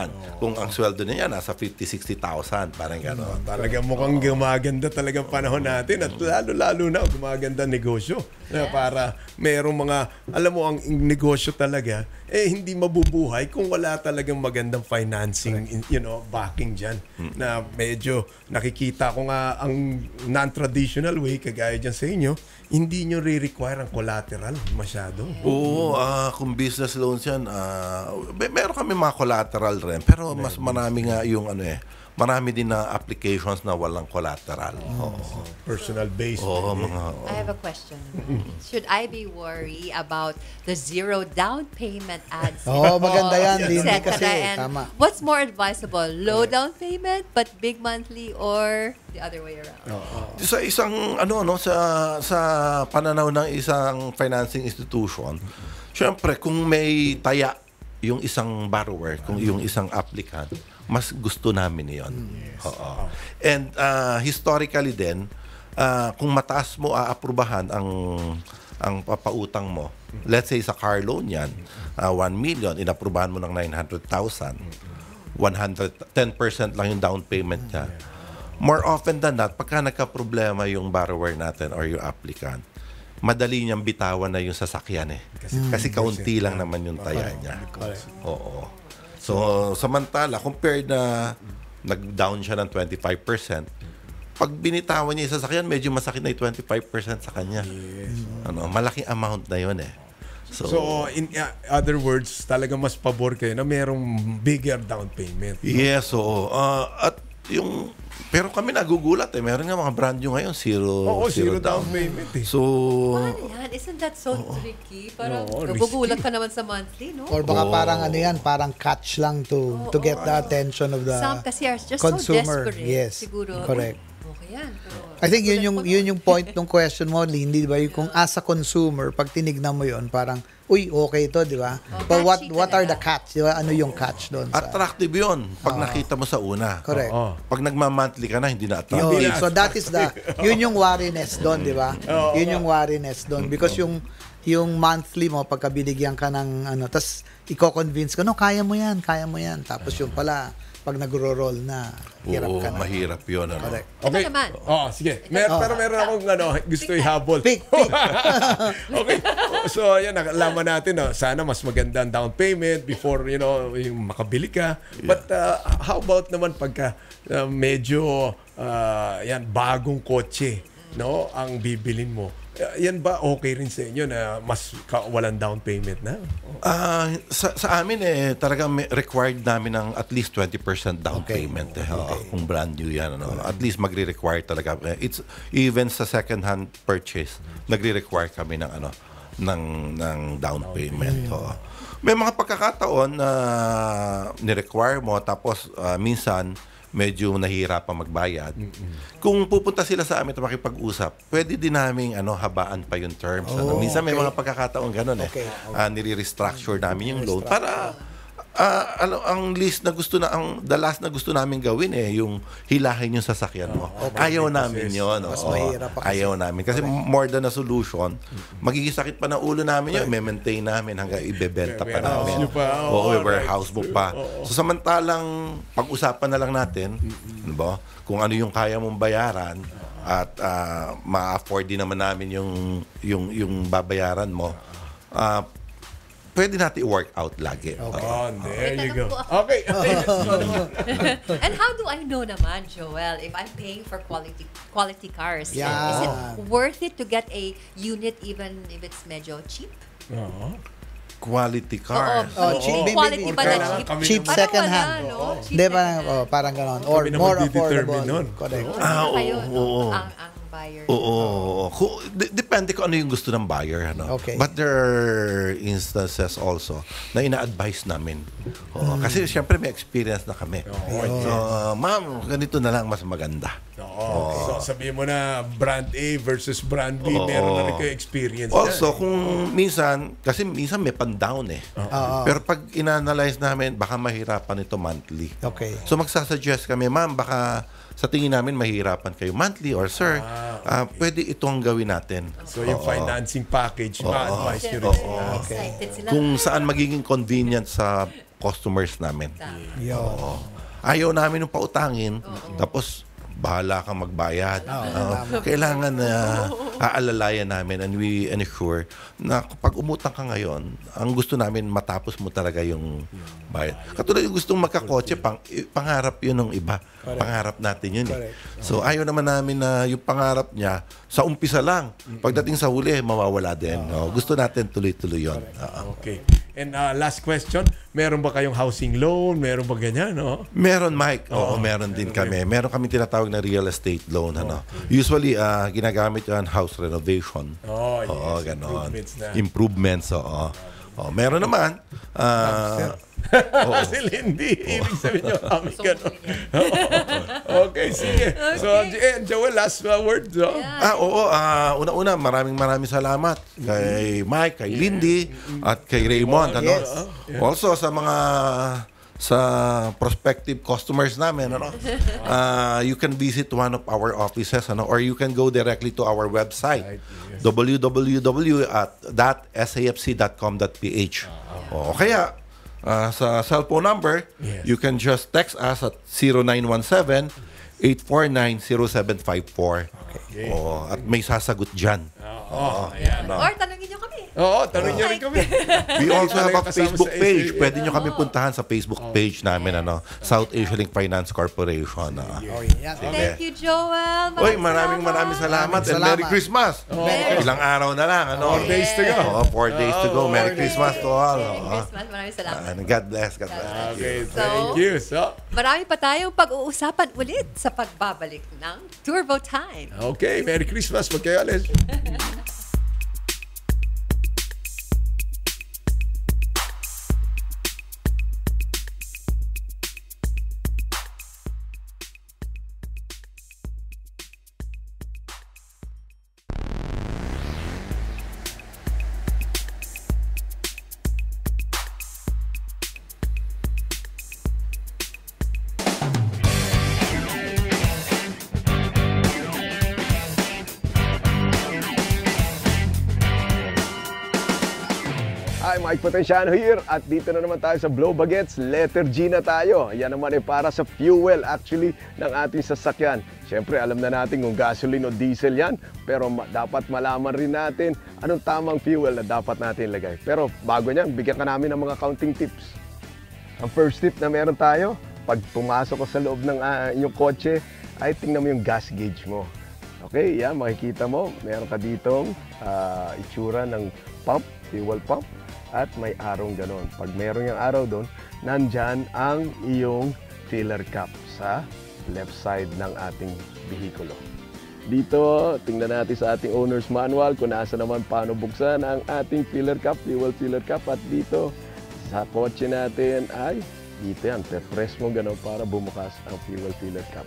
Oh. Kung ang sweldo niya nasa 50, 60,000, parang gano'n. Hmm. Talaga mukhang oh. gumaganda talaga panahon natin at lalo-lalo na gumaganda negosyo. Yeah. para merong mga, alam mo, ang negosyo talaga, eh hindi mabubuhay kung wala talagang magandang financing, right. you know, backing dyan. Hmm. Na medyo nakikita ko nga ang non-traditional way, kagaya dyan sa inyo, hindi nyo re-require ang collateral masyado. Oo, uh, kung business loans yan, uh, meron kami may mga collateral rin, pero mas marami nga yung ano eh, marami din na applications na walang collateral. Oo. Personal based. Oo, mga... I have a question. <laughs> Should I be worried about the zero down payment ads? oh, maganda yan, et Lindy, kasi, tama. What's more advisable, low down payment but big monthly or the other way around? Sa isang, ano, no, sa, sa pananaw ng isang financing institution, syempre, kung may taya yung isang borrower, kung yung isang applicant, mas gusto namin yon. Yes. Oo. Oh. And uh, historically din, uh, kung mataas mo aaprubahan ang ang papautang mo, let's say sa car loan yan, uh, ah, 1 million, inaprubahan mo ng 900,000, 110% lang yung down payment niya. Mm, More often than that, pagka nagka-problema yung borrower natin or yung applicant, madali niyang bitawan na yung sasakyan eh. Kasi, mm. kasi kaunti lang naman yung taya niya. Oo. So, samantala, compared na nag-down siya ng 25%, pag binitawan niya yung sasakyan, medyo masakit na yung 25% sa kanya. Yes. Ano, malaking amount na yun eh. So, so in uh, other words, talaga mas pabor kayo na merong bigger down payment. No? Yes, so uh, ah, at yung pero kami nagugulat eh. Meron nga mga brand new ngayon, zero, Oo, zero, zero down. down payment eh. So, Paano yan? Isn't that so Oo. tricky? Parang Oo, nagugulat ka naman sa monthly, no? Or baka parang ano yan, parang catch lang to to get the attention of the Some kasi are just so desperate. Yes. Siguro. Correct. Okay yan. Pero, I think yun yung, yun yung point ng question mo, Lindy, di ba? Yung kung as a consumer, pag tinignan mo yun, parang, uy, okay to, di ba? Oh, But what what are the catch? Di ba? Ano yung catch doon? Sa... Attractive yun pag nakita mo sa una. Correct. Oo. Pag nagmamonthly ka na, hindi na attractive. Yun, so that is the, yun yung wariness doon, di ba? Yun yung wariness doon. Mm-hmm. Because yung, yung monthly mo, pagka binigyan ka ng ano, tas i-convince ka, no, kaya mo yan, kaya mo yan. Tapos yung pala, pag nagro-roll na. Hirap Oo, ka na. mahirap yun. Ano? Correct. Okay. Ito naman. Oh, sige. Mer oh. Pero meron akong ano, gusto ihabol. Pick, oh. pick. <laughs> okay. So, ayan, nakalaman natin. Oh, sana mas maganda ang down payment before, you know, yung makabili ka. Yeah. But uh, how about naman pagka uh, medyo, uh, yan, bagong kotse, no, ang bibilin mo eh, yan ba okay rin sa inyo na mas walang down payment na? Uh, sa, sa amin eh, talaga may, required namin ng at least 20% down okay. payment. Eh, okay. Ah, kung brand new yan. Ano. Okay. At least magre-require talaga. Eh, it's, even sa second-hand purchase, nagre-require kami ng ano ng ng down payment. Okay. Oh. May mga pagkakataon na ni-require mo tapos uh, minsan medyo nahihirapan magbayad. Mm-mm. Kung pupunta sila sa amin at makipag-usap, pwede din namin ano, habaan pa yung terms. Ano. Oh, ano. Minsan okay. may mga pagkakataon ganun eh. Okay, okay. Uh, nire-restructure namin yung loan para uh, ano, ang list na gusto na, ang the last na gusto namin gawin eh, yung hilahin yung sasakyan mo. Oh, oh Ayaw namin kasi, yun. Mas oh, oh. mahirap kasi. Ayaw namin. Kasi okay. more than a solution, mm-hmm. sakit pa na ulo namin yun. May-maintain namin hanggang ibebenta pa namin. Pa. Oh, Oo, oh, warehouse book pa. So samantalang, pag-usapan na lang natin, mm-hmm. ano ba, kung ano yung kaya mong bayaran, at uh, ma-afford din naman namin yung yung yung babayaran mo. Uh, pwede natin i-work out lagi. Okay. Oh, there you go. Okay. <laughs> <laughs> And how do I know naman, Joel, if I'm paying for quality quality cars? Yeah. Is it worth it to get a unit even if it's medyo cheap? Uh-huh. Oo. Quality cars. Oo, oh, cheap. Quality ba na cheap? Cheap second hand. Hindi, parang, oh, parang ganon. Or more affordable. Correct. Ano ah, oo. Ang, ang buyer. Oo. oo. Who, depende kung ano yung gusto ng buyer. Ano? Okay. But there are instances also na ina-advise namin. Oo, mm. Kasi siyempre may experience na kami. Oo. So, ma'am, ganito na lang mas maganda. Oo. Okay. So sabihin mo na brand A versus brand B, oo. meron na rin kayo experience. Also, yan. kung minsan, kasi minsan may pan-down eh. Oo. Pero pag inanalyze namin, baka mahirapan ito monthly. Okay. So magsasuggest kami, ma'am, baka sa tingin namin mahirapan kayo monthly or sir, ah, ah okay. uh, pwede itong gawin natin. So Oo. yung financing package, ma-advise nyo rin sila. Okay. Kung saan magiging convenient sa customers namin. Yeah. Oo. Ayaw namin yung pautangin, Oo. tapos bahala ka magbayad. Oh, uh, kailangan na uh, aalalayan namin and we ensure na pag umutang ka ngayon, ang gusto namin matapos mo talaga yung bayad. Katulad yung gustong magkakotse, pang, pangarap yun ng iba. Correct. Pangarap natin yun. Eh. So ayaw naman namin na yung pangarap niya sa umpisa lang. Pagdating sa huli, mawawala din. No? Gusto natin tuloy-tuloy yun. Uh, okay. And uh, last question, meron ba kayong housing loan? Meron ba ganyan? No? Meron, Mike. Oo, Oo meron, meron din kami. Meron kami tinatawag na real estate loan. Ano. Oo. Ano? Usually, uh, ginagamit yan house renovation. Oh, oo, Oo ganon. Improvements na. Improvements, oo. Oh, meron naman. Uh, Hassle hindi. Ibig sabihin nyo, kami gano'n. okay, sige. Okay. So, eh, Joel, last word. No? Yeah. Ah, oo. Oh, oh, uh, ah, una-una, maraming maraming salamat kay mm-hmm. Mike, kay yeah. Mm-hmm. at kay Raymond. Oh, ano? yes. Uh-huh. yeah. Also, sa mga sa prospective customers namin ano uh, <laughs> you can visit one of our offices ano or you can go directly to our website right, yes. www at okay. Ah, o oh, kaya uh, sa cellphone number, yes. you can just text us at 0917 849-0754. Okay. Oh, at may sasagot dyan. Ah, Oo. Oh, oh, oh, ayan. Or tanong Oo, tanong niyo rin kami. We also have a Facebook page. Eh. Pwede niyo kami oh. puntahan sa Facebook oh. page namin, ano, South Asia Link Finance Corporation. Ah. Oh, thank you, Joel. Uy, maraming maraming salamat and Merry Christmas. Ilang araw na lang, ano? Four days to go. Oh, four days to go. Merry Christmas to all. Merry Christmas. Maraming salamat. And God bless. God bless. Okay, thank you. So, marami pa tayong pag-uusapan ulit sa pagbabalik ng Turbo Time. Okay, Merry Christmas. Magkayo alis. <laughs> Mike Potenciano here at dito na naman tayo sa Blow Bagets, letter G na tayo. Yan naman ay eh, para sa fuel actually ng ating sasakyan. Siyempre alam na natin kung gasoline o diesel yan, pero ma dapat malaman rin natin anong tamang fuel na dapat natin ilagay. Pero bago niyan, bigyan ka namin ng mga counting tips. Ang first tip na meron tayo, pag pumasok ka sa loob ng uh, inyong kotse, ay tingnan mo yung gas gauge mo. Okay, yan, makikita mo, meron ka ditong uh, itsura ng pump, fuel pump at may arong ganon. Pag meron yung araw doon, nandyan ang iyong filler cap sa left side ng ating bihikulo. Dito, tingnan natin sa ating owner's manual kung nasa naman paano buksan ang ating filler cap, fuel filler cap. At dito, sa kotse natin ay dito yan, press mo gano'n para bumukas ang fuel filler cap.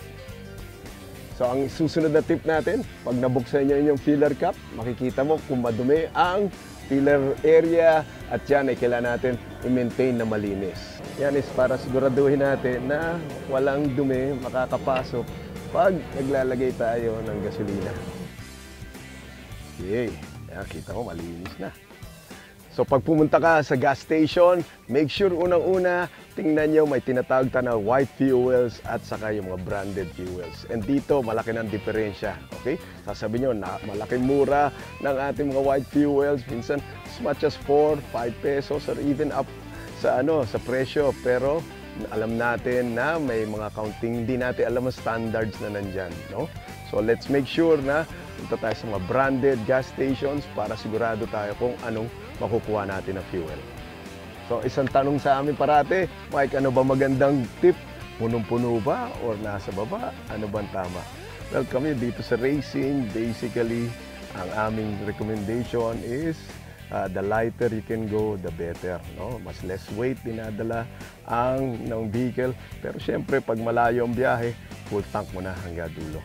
So ang susunod na tip natin, pag nabuksan niyo yung filler cap, makikita mo kung madumi ang tiller area at yan ay kailangan natin i-maintain na malinis. Yan is para siguraduhin natin na walang dumi makakapasok pag naglalagay tayo ng gasolina. Okay, yan, kita mo malinis na. So pag pumunta ka sa gas station, make sure unang-una tingnan nyo may tinatawag na white fuels at saka yung mga branded fuels. And dito malaki ng diferensya, okay? Sasabihin nyo na malaking mura ng ating mga white fuels, minsan as much as 4, 5 pesos or even up sa ano, sa presyo, pero alam natin na may mga counting, din natin alam ang standards na nandyan, no? So let's make sure na punta tayo sa mga branded gas stations para sigurado tayo kung anong makukuha natin na fuel. So isang tanong sa amin parati, Mike, ano ba magandang tip? Punong-puno ba or nasa baba? Ano bang tama? Well, kami dito sa racing, basically, ang aming recommendation is uh, the lighter you can go, the better. No? Mas less weight dinadala ang ng vehicle. Pero siyempre, pag malayo ang biyahe, full tank mo na hanggang dulo.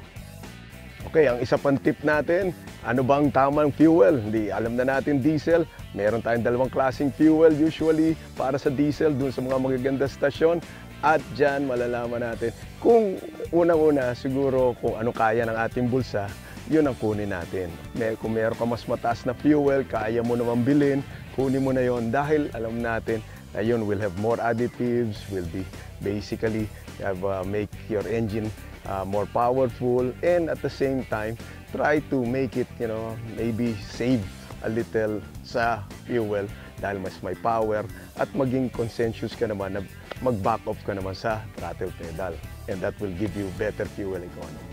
Okay, ang isa pang tip natin, ano bang tamang fuel? Hindi, alam na natin diesel. Meron tayong dalawang klaseng fuel usually para sa diesel dun sa mga magaganda stasyon. At dyan malalaman natin kung unang-una siguro kung ano kaya ng ating bulsa, yun ang kunin natin. May, kung meron ka mas mataas na fuel, kaya mo naman bilhin, kunin mo na yon dahil alam natin na yun will have more additives, will be basically have, uh, make your engine uh, more powerful, and at the same time, try to make it, you know, maybe save a little sa fuel dahil mas may power at maging conscientious ka naman na mag-back off ka naman sa throttle pedal and that will give you better fuel economy.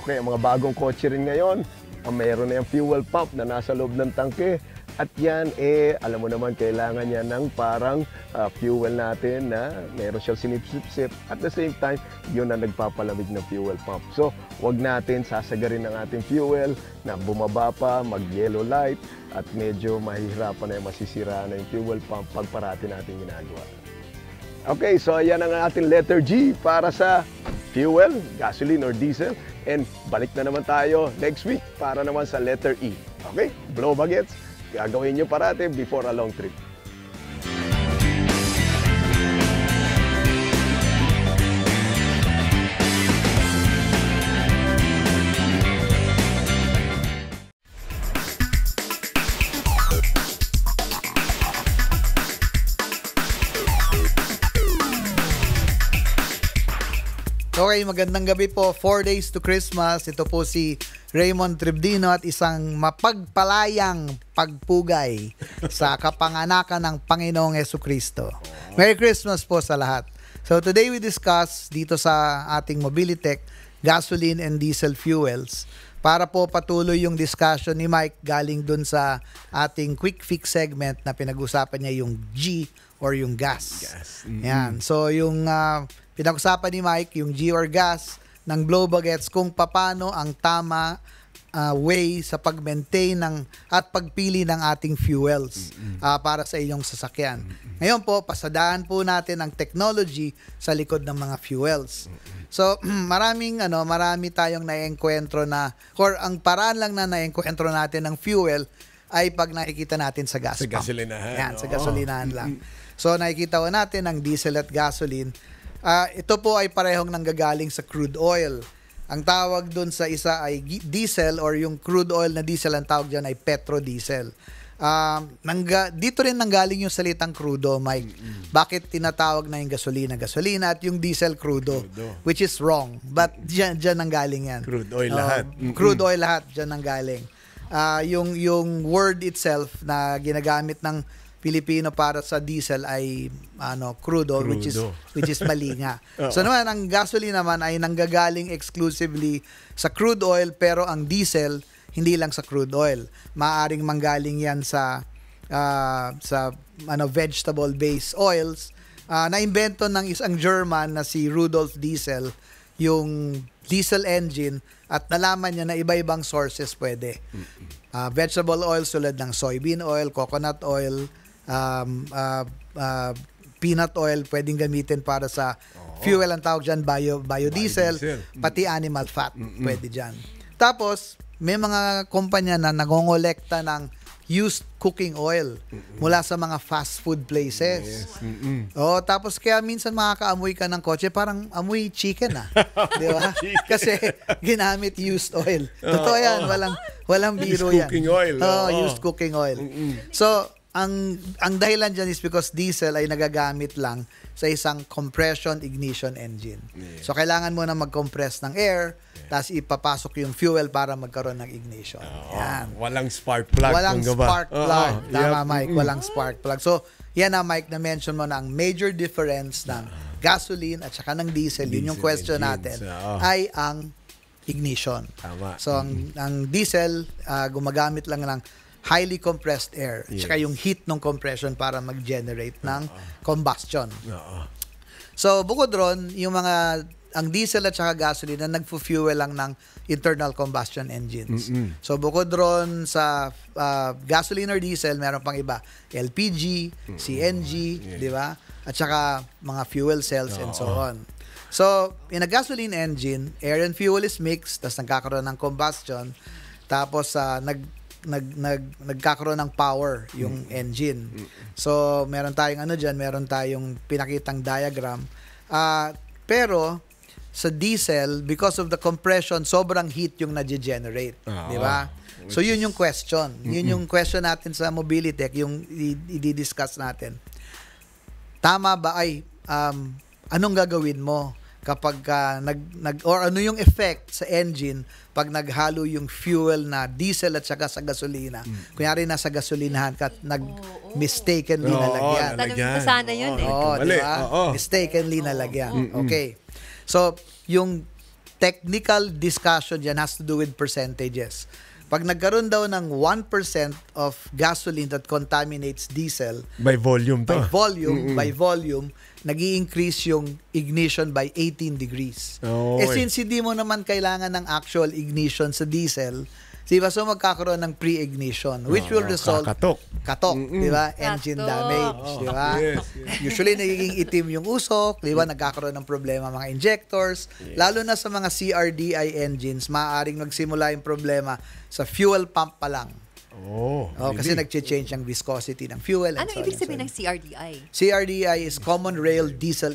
Okay, ang mga bagong kotse rin ngayon, ang meron na yung fuel pump na nasa loob ng tangke at yan, eh, alam mo naman, kailangan niya ng parang uh, fuel natin na meron siyang sinipsip-sip. At the same time, yun na nagpapalamig ng fuel pump. So, wag natin sasagarin ang ating fuel na bumaba pa, mag-yellow light, at medyo mahihirapan na yung masisira na yung fuel pump pag parati natin ginagawa. Okay, so ayan ang ating letter G para sa fuel, gasoline or diesel. And balik na naman tayo next week para naman sa letter E. Okay? Blow baguettes! Gagawin nyo parate before a long trip. Okay, magandang gabi po. Four days to Christmas. Ito po si Raymond Tribdino at isang mapagpalayang pagpugay sa kapanganakan ng Panginoong Yesu Kristo. Merry Christmas po sa lahat. So today we discuss dito sa ating Mobilitech, gasoline and diesel fuels para po patuloy yung discussion ni Mike galing dun sa ating quick fix segment na pinag-usapan niya yung G or yung gas. gas. Mm-hmm. Yan. So yung uh, pinag-usapan ni Mike, yung G or gas, ng Globagets kung paano ang tama uh, way sa pag-maintain ng at pagpili ng ating fuels uh, para sa inyong sasakyan. Ngayon po, pasadaan po natin ang technology sa likod ng mga fuels. So, <clears throat> maraming ano, marami tayong naengkwentro na or ang paraan lang na naengkwentro natin ng fuel ay pag nakikita natin sa gas sa gasolinahan. Yan, sa gasolinahan lang. So nakikita ko natin ang diesel at gasoline Uh, ito po ay parehong nanggagaling sa crude oil. Ang tawag doon sa isa ay diesel or yung crude oil na diesel ang tawag diyan ay petrodiesel. Uh, nangga, dito rin nanggaling yung salitang crudo, Mike. Bakit tinatawag na yung gasolina gasolina at yung diesel crudo, crudo. which is wrong. But diyan diyan nanggaling yan. Crude oil uh, lahat. Crude oil lahat diyan nanggaling. Uh, yung yung word itself na ginagamit ng Pilipino para sa diesel ay ano crude oil which is which is mali nga. <laughs> so naman ang gasoline naman ay nanggagaling exclusively sa crude oil pero ang diesel hindi lang sa crude oil. Maaring manggaling 'yan sa uh, sa ano vegetable based oils uh, naimbento ng isang German na si Rudolf Diesel yung diesel engine at nalaman niya na iba-ibang sources pwede. Uh, vegetable oil tulad ng soybean oil, coconut oil, um, uh, uh, peanut oil pwedeng gamitin para sa Oo. fuel ang tawag dyan, bio, biodiesel, biodiesel. pati animal fat Mm-mm. pwede dyan. Tapos, may mga kumpanya na nangongolekta ng used cooking oil Mm-mm. mula sa mga fast food places. Yes. Oh, tapos kaya minsan makakaamoy ka ng kotse parang amoy chicken ah. <laughs> 'Di ba? Kasi ginamit used oil. Totoo 'yan, walang walang biro used yan. cooking oil. Oh, Oo. used cooking oil. Mm-mm. So, ang ang dahilan diyan is because diesel ay nagagamit lang sa isang compression ignition engine. Yeah. So kailangan mo na mag-compress ng air, yeah. tapos ipapasok yung fuel para magkaroon ng ignition. Ah, oh, yan. Walang spark plug. Walang spark ba? Ah, ah, plug. Oh, Tama yep. Mike, walang spark plug. So yan na Mike na mention mo na ang major difference ng gasoline at saka ng diesel, diesel yun yung question engines. natin, oh. ay ang ignition. Tama. So ang, ang diesel uh, gumagamit lang ng highly compressed air yes. tsaka yung heat ng compression para mag-generate ng combustion. uh So bukod ron, yung mga ang diesel at saka gasoline na nagfo-fuel lang ng internal combustion engines. Mm-hmm. So bukod ron sa uh, gasoline or diesel, meron pang iba, LPG, mm-hmm. CNG, yeah. di ba? At saka mga fuel cells oh. and so on. So, in a gasoline engine, air and fuel is mixed, tapos nagkakaroon ng combustion. Tapos, uh, nag nag, nag nagkakaroon ng power yung mm-hmm. engine. Mm. So meron tayong ano diyan, meron tayong pinakitang diagram. Uh, pero sa diesel because of the compression sobrang heat yung na-generate, ah, di ba? So yun yung question. Yun mm-hmm. yung question natin sa mobility tech yung i-discuss natin. Tama ba ay um, anong gagawin mo? kapag uh, nag, nag or ano yung effect sa engine pag naghalo yung fuel na diesel at saka sa gasolina. Mm. Kunyari nasa gasolinahan ka at nag oh, oh. mistakenly oh, nalagyan. Oh, Sana yun eh. Oo, di Oh, oh. Mistakenly oh, nalagyan. Oh. Okay. So, yung technical discussion yan has to do with percentages. Pag nagkaroon daw ng 1% of gasoline that contaminates diesel by volume to. By volume, mm-hmm. by volume, nag increase yung ignition by 18 degrees. Oh, eh, since hindi mo naman kailangan ng actual ignition sa diesel, Di ba? So magkakaroon ng pre-ignition which will ah, result katok. Katok, mm -mm. di ba? Engine katok. damage, di ba? Ah, yes, yes. Usually nagiging itim yung usok, di ba? Nagkakaroon ng problema mga injectors, yes. lalo na sa mga CRDI engines, maaaring magsimula yung problema sa fuel pump pa lang. Oh, oh really? Kasi nag-change ang viscosity ng fuel. Ano so ibig sabihin so ng CRDI? CRDI is Common Rail Diesel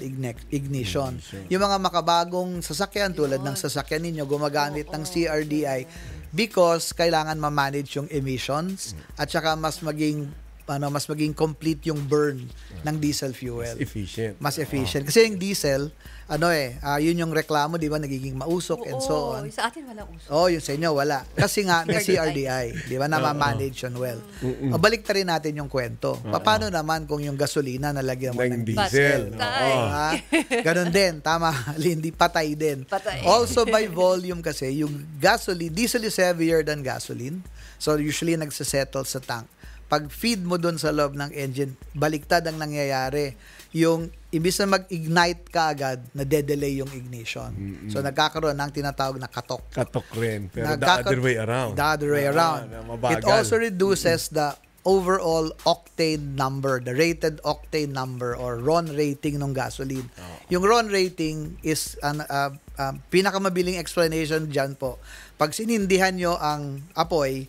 Ignition. Yung mga makabagong sasakyan tulad ng sasakyan ninyo gumagamit ng CRDI because kailangan ma-manage yung emissions at saka mas maging ano mas maging complete yung burn ng diesel fuel. Mas efficient. Mas ah. efficient. Kasi yung diesel ano eh, uh, yun yung reklamo, di ba, nagiging mausok Oo, and so on. sa atin wala usok. Oo, oh, yung sa inyo wala. Kasi nga, may CRDI, <laughs> di ba, namamanage yun well. Mm-mm. O, oh, balik ta rin natin yung kwento. Uh-oh. Paano naman kung yung gasolina nalagyan mo ng, diesel? Patay. Oh. Ha? <laughs> Ganun din, tama, <laughs> Hindi, patay din. Patay. Also by volume kasi, yung gasoline, diesel is heavier than gasoline. So usually nagsasettle sa tank. Pag feed mo doon sa loob ng engine, baliktad ang nangyayari yung ibig na mag-ignite ka agad, na-delay yung ignition. Mm-hmm. So nagkakaroon ng tinatawag na katok. Katok rin, pero Nagkaka- the other way around. The other way ah, around. Ah, It also reduces mm-hmm. the overall octane number, the rated octane number or RON rating ng gasoline. Oh. Yung RON rating is an uh, uh, pinakamabiling explanation diyan po. Pag sinindihan nyo ang apoy,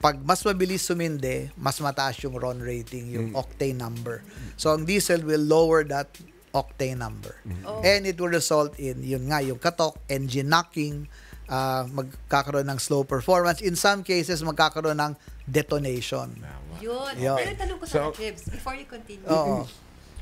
pag mas mabilis suminde, mas mataas yung RON rating, yung mm. octane number. So ang diesel will lower that octane number. Oh. And it will result in yun nga yung katok, engine knocking, uh, magkakaroon ng slow performance. In some cases magkakaroon ng detonation. Yun. yun. Pero tanong ko sa so, Jibs, before you continue. Oo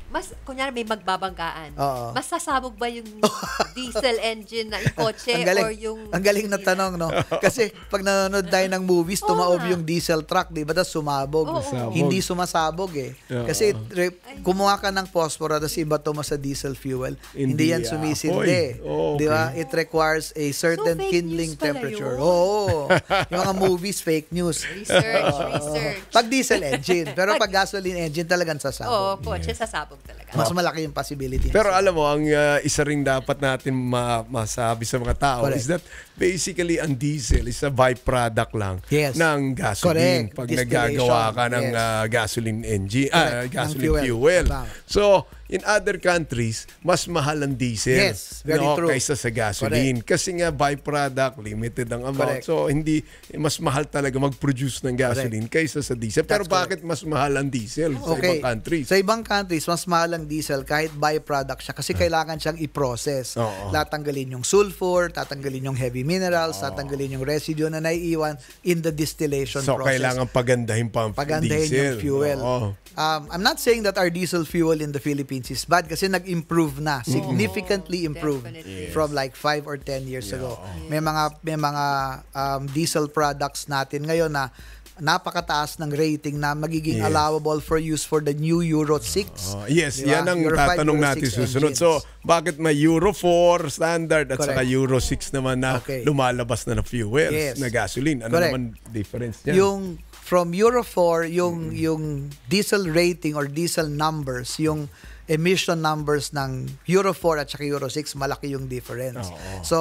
mas, kunyari may magbabanggaan, Oo. mas sasabog ba yung <laughs> diesel engine na yung kotse Ang galing. or yung... Ang galing na tanong, no? Kasi pag nanonood tayo ng movies, tumaob yung diesel truck, di ba? Tapos sumabog. Oo. Hindi sumasabog eh. Kasi re- kumuha ka ng phosphora tapos iba to sa diesel fuel. Hindi, Hindi yan ah. sumisindi. Hoy. Oo, oh, Di ba? It requires a certain So, kindling temperature. yun. Oo. yung mga movies, fake news. Research, <laughs> research. Pag diesel engine. Pero pag gasoline engine, talagang sasabog. Oo, kotse sasabog huwag talaga. Mas malaki yung possibility. Pero alam mo, ang uh, isa ring dapat natin ma- masabi sa mga tao Correct. is that basically ang diesel is a byproduct lang yes. ng gasoline Correct. pag nagagawa ka ng yes. uh, gasoline engine uh, gasoline fuel. fuel. So, in other countries, mas mahal ang diesel yes, very no, true. kaysa sa gasoline Correct. kasi nga byproduct limited ang amount. Correct. So, hindi mas mahal talaga mag-produce ng gasoline correct. kaysa sa diesel. Pero bakit correct. mas mahal ang diesel okay. sa ibang countries? Sa ibang countries, mas mahal ang diesel kahit byproduct siya kasi ah. kailangan siyang i-process. Tatanggalin yung sulfur, tatanggalin yung heavy minerals, oh. tatanggalin yung residue na naiiwan in the distillation so, process. So, kailangan pagandahin pa ang pagandahin diesel. Pagandahin yung fuel. Oh. Um, I'm not saying that our diesel fuel in the Philippines is bad kasi nag-improve na, mm. significantly oh. improved yes. from like 5 or 10 years yeah. ago. Yes. May mga may mga um, diesel products natin ngayon na napakataas ng rating na magiging yes. allowable for use for the new Euro 6. Oh, yes, diba? yan ang Euro tatanong 5, natin susunod. Engines. So, bakit may Euro 4 standard at Correct. saka Euro 6 naman na okay. lumalabas na ng fuels, yes. na gasoline? Ano Correct. naman difference niyan? Yung from Euro 4, yung, mm. yung diesel rating or diesel numbers, yung emission numbers ng Euro 4 at saka Euro 6, malaki yung difference. Oh, oh. So,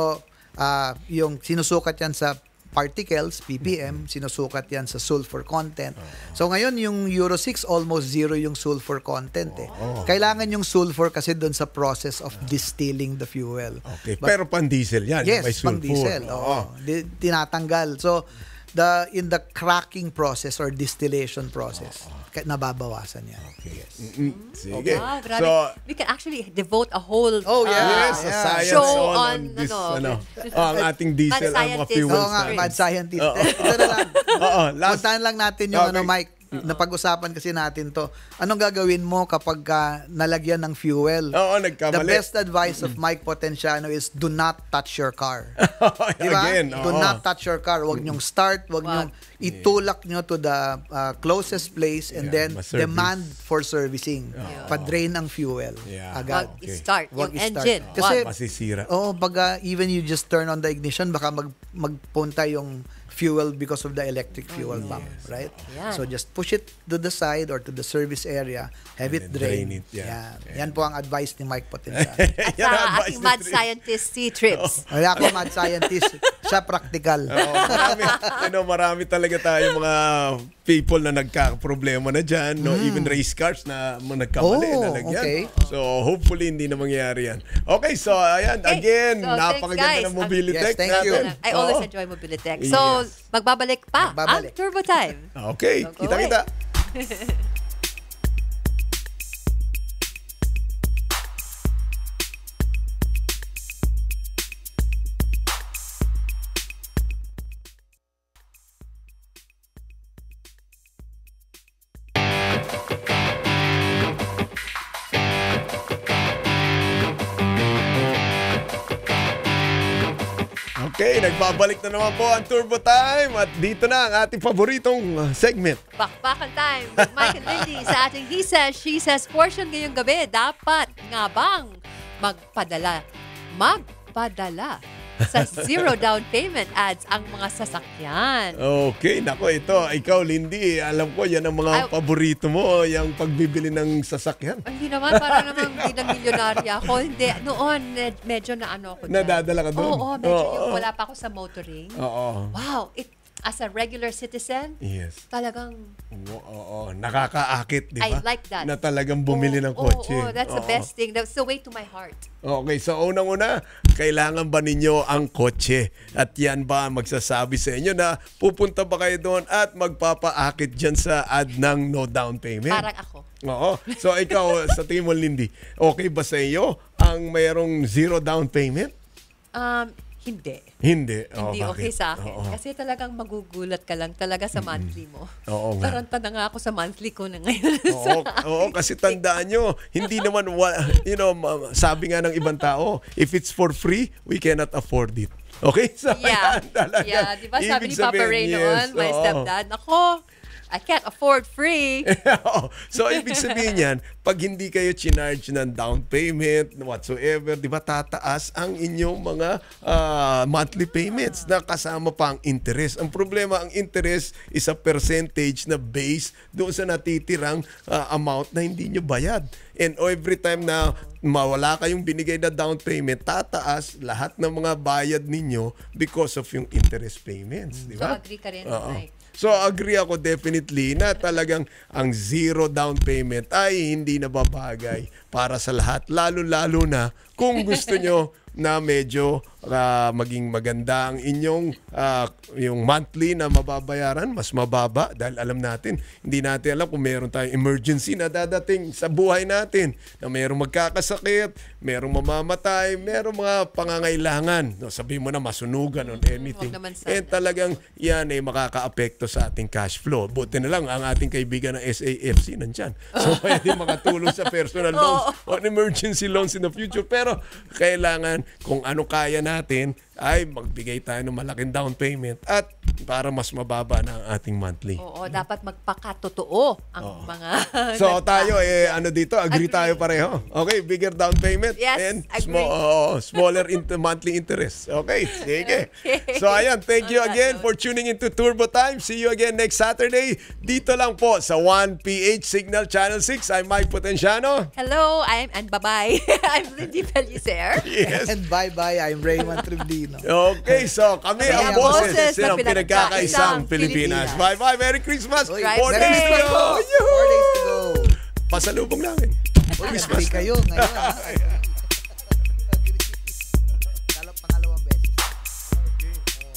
uh, yung sinusukat yan sa particles, ppm, mm-hmm. sinusukat yan sa sulfur content. Ah. So ngayon, yung Euro 6, almost zero yung sulfur content. Eh. Kailangan yung sulfur kasi doon sa process of distilling the fuel. Okay. But, Pero pang-diesel yan, yes, may sulfur. pang-diesel. Oo. Tinatanggal. So, the in the cracking process or distillation process nababawasan yan. Okay. Yes. Mm-hmm. Sige. Okay. Ah, So, We can actually devote a whole oh, yeah. uh, yes, yeah. science show on, on this, ano, ano, oh, ang ating diesel ang mga fuel Oo nga, mad scientist. Oo, na lang. <laughs> Oo, oh, last, Puntahan lang natin yung ano, Mike, Uh-oh. Napag-usapan kasi natin to. Anong gagawin mo kapag ka ah, nalagyan ng fuel? Oo, nagkamali. The best advice of Mike Potenciano is do not touch your car. <laughs> Di Again, do not touch your car. Huwag niyong start, huwag niyong itulak niyo to the uh, closest place and yeah, then demand for servicing. Yeah. Pa-drain ang fuel. Yeah. Agad. okay. start. yung start. engine. Kasi, Masisira. Oh, baga, even you just turn on the ignition, baka mag magpunta yung fuel because of the electric oh, fuel oh, pump, yes. right? Ayan. So just push it to the side or to the service area, have and it drain. drain it, yeah. Yan. Yeah. Yan po ang advice ni Mike Potenza. <laughs> At sa ating mad scientist si Trips. Oh. <laughs> Wala akong mad scientist, siya practical. Oh, marami, <laughs> ano, marami talaga tayo mga people na nagka-problema na dyan, no? Mm. even race cars na nagkamali oh, na lagyan. Okay. So hopefully hindi na mangyayari yan. Okay, so ayan, okay. again, so, napakaganda ng Mobilitech. Yes, thank natin. you. I always oh. enjoy Mobilitech. So yes. magbabalik pa magbabalik. ang Turbo Time. okay, kita-kita. <laughs> Babalik na naman po ang Turbo Time at dito na ang ating paboritong ah, segment. Bakbakan time with Mike and Lindy sa ating He Says, She Says portion ngayong gabi. Dapat nga bang magpadala? Magpadala sa zero down payment ads ang mga sasakyan. Okay, nako ito. Ikaw, Lindy, alam ko yan ang mga Ay, paborito mo, yung pagbibili ng sasakyan. Hindi naman, para <laughs> naman hindi na milyonarya ako. Hindi, noon, medyo na ano ako. Nadadala ka doon? Oo, oo medyo oo, yung wala pa ako sa motoring. Oo. Wow, it as a regular citizen, yes. talagang... Oo, oo, oo. nakakaakit, di ba? I like that. Na talagang bumili oo, ng kotse. Oo, oo that's oo. the best thing. That's the way to my heart. Okay, so unang-una, kailangan ba ninyo ang kotse? At yan ba magsasabi sa inyo na pupunta ba kayo doon at magpapaakit dyan sa ad ng no down payment? Parang ako. Oo. So ikaw, <laughs> sa tingin mo, Lindy, okay ba sa iyo ang mayroong zero down payment? Um, hindi. Hindi. Oo, Hindi okay sa akin. Oo. Kasi talagang magugulat ka lang talaga sa monthly mo. Oo nga. Taranta na nga ako sa monthly ko na ngayon. <laughs> Oo, oo kasi tandaan nyo, hindi naman, you know, sabi nga ng ibang tao, if it's for free, we cannot afford it. Okay? <laughs> So, yeah. yan Yeah, di ba sabi ni Papa Ray yes, my oo. stepdad, ako, I can't afford free. <laughs> oh, so, ibig sabihin yan, pag hindi kayo chinarge ng down payment, whatsoever, di ba, tataas ang inyong mga uh, monthly payments na kasama pa ang interest. Ang problema, ang interest is a percentage na base doon sa natitirang uh, amount na hindi nyo bayad. And every time na mawala kayong binigay na down payment, tataas lahat ng mga bayad ninyo because of yung interest payments. Di ba? So, agree ka rin. Oo. Like, So agree ako definitely na talagang ang zero down payment ay hindi nababagay para sa lahat. Lalo-lalo na kung gusto nyo <laughs> na medyo uh, maging maganda ang inyong uh, yung monthly na mababayaran mas mababa dahil alam natin hindi natin alam kung meron tayong emergency na dadating sa buhay natin na merong magkakasakit, merong mamamatay, merong mga pangangailangan. No, sabi mo na masunugan on mm, anything. Eh talagang yan ay makakaapekto sa ating cash flow. Buti na lang ang ating kaibigan ng SAFC nandiyan. <laughs> So pwede makatulong sa personal loans on emergency loans in the future. Pero kailangan kung ano kaya natin ay magbigay tayo ng malaking down payment at para mas mababa na ang ating monthly. Oo, hmm. dapat magpakatotoo ang Oo. mga... so tayo, eh, ano dito, agree, agree tayo pareho. Okay, bigger down payment yes, and agree. Sm- smaller in- monthly interest. Okay, sige. Okay. So ayan, thank you again for tuning into Turbo Time. See you again next Saturday. Dito lang po sa 1PH Signal Channel 6. I'm Mike Potenciano. Hello, I'm and bye-bye. <laughs> I'm Lindy Pellicer. yes. And bye-bye, I'm Raymond Tribdino. Okay, so kami ang boses. Ang pinag Pinagkakaisang Pilipinas. Bye-bye. Merry Christmas. Uy, Four Merry days to go. Four days to go. Pasalubong namin. Uy, Christmas. kayo ngayon. <laughs>